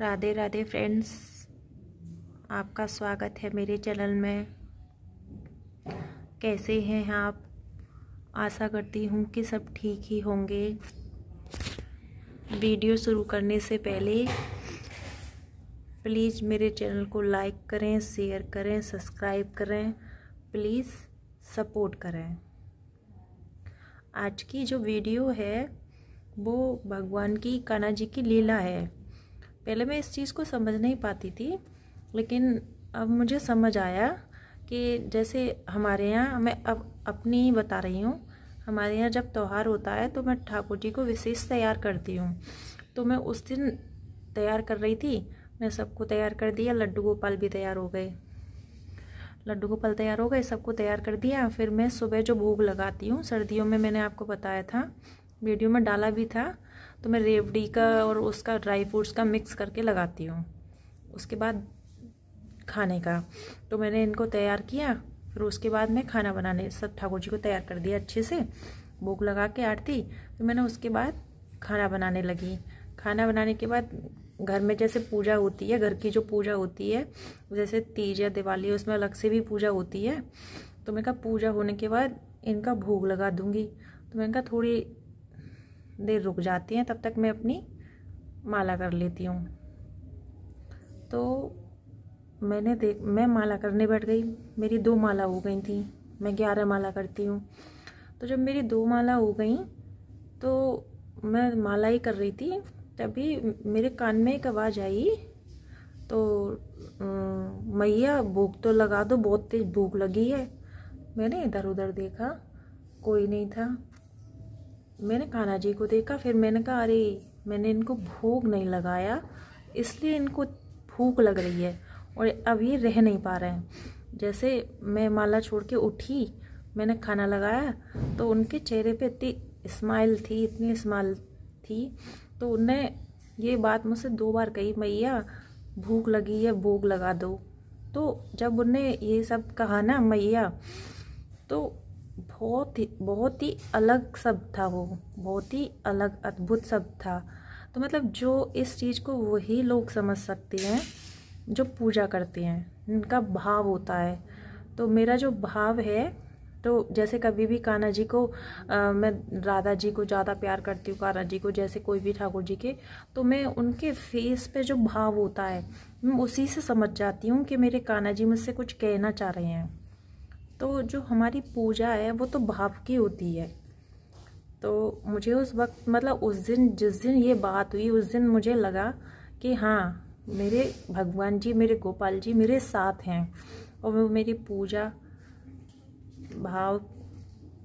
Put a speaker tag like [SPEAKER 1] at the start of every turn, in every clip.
[SPEAKER 1] Radhe Radhe friends आपका स्वागत है मेरे चैनल में कैसे हैं आप आशा करती हूँ कि सब ठीक ही होंगे वीडियो शुरू करने से पहले प्लीज़ मेरे चैनल को लाइक करें शेयर करें सब्सक्राइब करें प्लीज़ सपोर्ट करें आज की जो वीडियो है वो भगवान की कान्हा जी की लीला है पहले मैं इस चीज़ को समझ नहीं पाती थी लेकिन अब मुझे समझ आया कि जैसे हमारे यहाँ मैं अब अपनी ही बता रही हूँ हमारे यहाँ जब त्यौहार होता है तो मैं ठाकुर जी को विशेष तैयार करती हूँ तो मैं उस दिन तैयार कर रही थी मैं सबको तैयार कर दिया लड्डू गोपाल भी तैयार हो गए लड्डू गोपाल तैयार हो गए सबको तैयार कर दिया फिर मैं सुबह जो भोग लगाती हूँ सर्दियों में मैंने आपको बताया था वीडियो में डाला भी था तो मैं रेवड़ी का और उसका ड्राई फ्रूट्स का मिक्स करके लगाती हूँ उसके बाद खाने का तो मैंने इनको तैयार किया फिर उसके बाद मैं खाना बनाने सब ठाकुर जी को तैयार कर दिया अच्छे से भूख लगा के आरती फिर मैंने उसके बाद खाना बनाने लगी खाना बनाने के बाद घर में जैसे पूजा होती है घर की जो पूजा होती है जैसे तीज या दिवाली उसमें अलग से भी पूजा होती है तो मैं कहा पूजा होने के बाद इनका भोग लगा दूंगी तो मैंने कहा थोड़ी देर रुक जाती हैं तब तक मैं अपनी माला कर लेती हूँ तो मैंने देख मैं माला करने बैठ गई मेरी दो माला हो गई थी मैं ग्यारह माला करती हूँ तो जब मेरी दो माला हो गई तो मैं माला ही कर रही थी तभी मेरे कान में एक आवाज़ आई तो मैया भूख तो लगा दो बहुत तेज़ भूख लगी है मैंने इधर उधर देखा कोई नहीं था मैंने कान्हा जी को देखा फिर मैंने कहा अरे मैंने इनको भोग नहीं लगाया इसलिए इनको भूख लग रही है और अब ये रह नहीं पा रहे हैं जैसे मैं माला छोड़ के उठी मैंने खाना लगाया तो उनके चेहरे पे इतनी स्माइल थी इतनी स्माइल थी तो उन्हें ये बात मुझसे दो बार कही मैया भूख लगी है भोग लगा दो तो जब उनने ये सब कहा ना मैया तो बहुत ही बहुत ही अलग शब्द था वो बहुत ही अलग अद्भुत शब्द था तो मतलब जो इस चीज़ को वही लोग समझ सकते हैं जो पूजा करते हैं उनका भाव होता है तो मेरा जो भाव है तो जैसे कभी भी कान्हा जी को आ, मैं राधा जी को ज़्यादा प्यार करती हूँ कान्हा जी को जैसे कोई भी ठाकुर जी के तो मैं उनके फेस पे जो भाव होता है मैं उसी से समझ जाती हूँ कि मेरे कान्हा जी मुझसे कुछ कहना चाह रहे हैं तो जो हमारी पूजा है वो तो भाव की होती है तो मुझे उस वक्त मतलब उस दिन जिस दिन ये बात हुई उस दिन मुझे लगा कि हाँ मेरे भगवान जी मेरे गोपाल जी मेरे साथ हैं और वो मेरी पूजा भाव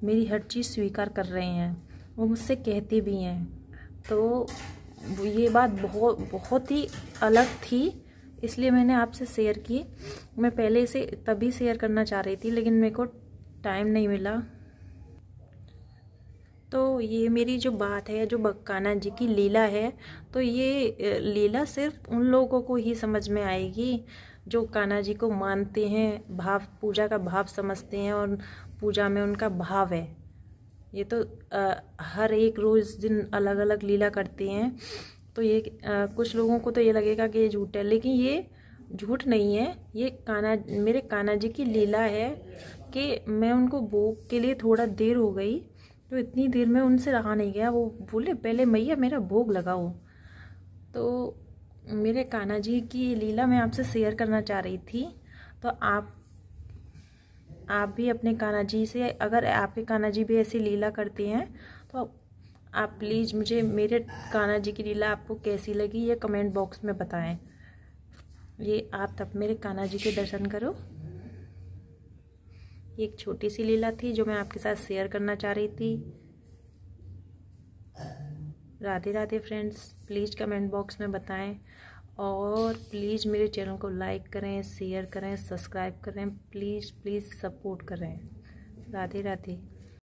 [SPEAKER 1] मेरी हर चीज़ स्वीकार कर रहे हैं वो मुझसे कहते भी हैं तो ये बात बहुत बहुत ही अलग थी इसलिए मैंने आपसे शेयर की मैं पहले इसे तभी शेयर करना चाह रही थी लेकिन मेरे को टाइम नहीं मिला तो ये मेरी जो बात है जो बक्काना जी की लीला है तो ये लीला सिर्फ उन लोगों को ही समझ में आएगी जो कान्हा जी को मानते हैं भाव पूजा का भाव समझते हैं और पूजा में उनका भाव है ये तो आ, हर एक रोज़ दिन अलग अलग लीला करते हैं तो ये आ, कुछ लोगों को तो ये लगेगा कि ये झूठ है लेकिन ये झूठ नहीं है ये काना मेरे काना जी की लीला है कि मैं उनको भोग के लिए थोड़ा देर हो गई तो इतनी देर में उनसे रहा नहीं गया वो बोले पहले मैया मेरा भोग लगाओ तो मेरे काना जी की लीला मैं आपसे शेयर करना चाह रही थी तो आप आप भी अपने काना जी से अगर आपके काना जी भी ऐसी लीला करते हैं तो आप प्लीज़ मुझे मेरे कान्हा जी की लीला आपको कैसी लगी ये कमेंट बॉक्स में बताएं ये आप तब मेरे कान्हा जी के दर्शन करो ये एक छोटी सी लीला थी जो मैं आपके साथ शेयर करना चाह रही थी Radhe Radhe friends please comment box में बताएं और प्लीज़ मेरे चैनल को लाइक करें शेयर करें सब्सक्राइब करें प्लीज़ प्लीज़ सपोर्ट करें राधे राधे